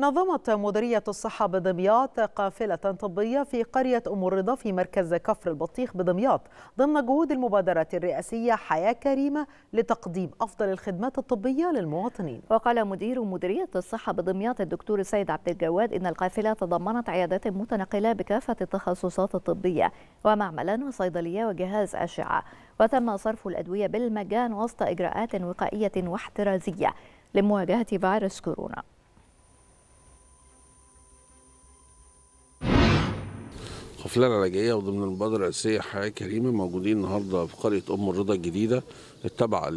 نظمت مديرية الصحة بدمياط قافلة طبية في قرية أم الرضا في مركز كفر البطيخ بدمياط ضمن جهود المبادرة الرئاسية حياة كريمة لتقديم أفضل الخدمات الطبية للمواطنين وقال مدير مديرية الصحة بدمياط الدكتور سيد عبد الجواد إن القافلة تضمنت عيادات متنقلة بكافة التخصصات الطبية ومعملا وصيدلية وجهاز أشعة وتم صرف الأدوية بالمجان وسط إجراءات وقائية واحترازية لمواجهة فيروس كورونا القافلة العلاجية وضمن المبادرة الأساسية حياة كريمة موجودين النهاردة في قرية أم الرضا الجديدة التابعة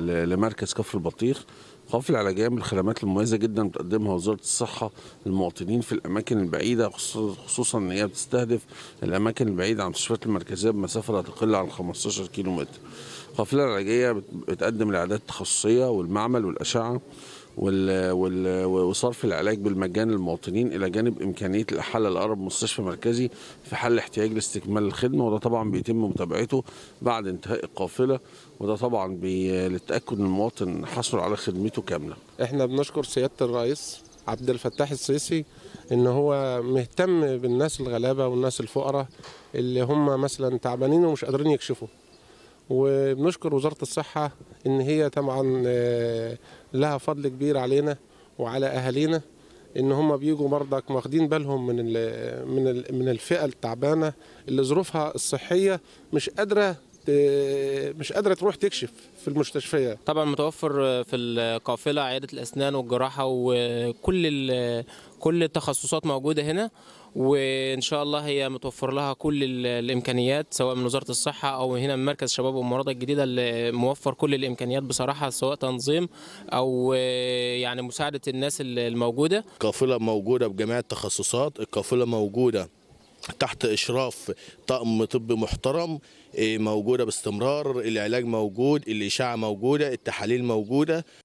لمركز كفر البطيخ القافلة العلاجية من الخدمات المميزة جدا بتقدمها وزارة الصحة للمواطنين في الأماكن البعيدة خصوصا إن هي بتستهدف الأماكن البعيدة عن المستشفيات المركزية بمسافة لا تقل عن 15 كيلو متر. القافلة العلاجية بتقدم العادات التخصصية والمعمل والأشعة وصرف العلاج بالمجان للمواطنين الى جانب امكانيه الاحاله لاقرب مستشفى مركزي في حال احتياج لاستكمال الخدمه وده طبعا بيتم متابعته بعد انتهاء القافله وده طبعا للتاكد ان المواطن حصل على خدمته كامله. احنا بنشكر سياده الرئيس عبد الفتاح السيسي ان هو مهتم بالناس الغلابه والناس الفقراء اللي هم مثلا تعبانين ومش قادرين يكشفوا وبنشكر وزاره الصحه ان هي طبعا آه، لها فضل كبير علينا وعلى اهالينا ان هم بيجوا برضك واخدين بالهم من من من الفئه التعبانه اللي ظروفها الصحيه مش قادره مش قادره تروح تكشف في المستشفيات طبعا متوفر في القافله عياده الاسنان والجراحه وكل كل التخصصات موجوده هنا وان شاء الله هي متوفر لها كل الامكانيات سواء من وزاره الصحه او هنا من مركز شباب والمرضى الجديده اللي موفر كل الامكانيات بصراحه سواء تنظيم او يعني مساعده الناس الموجوده القافله موجوده بجميع التخصصات القافله موجوده تحت اشراف طقم طب محترم إيه، موجوده باستمرار العلاج موجود الاشعه موجوده التحاليل موجوده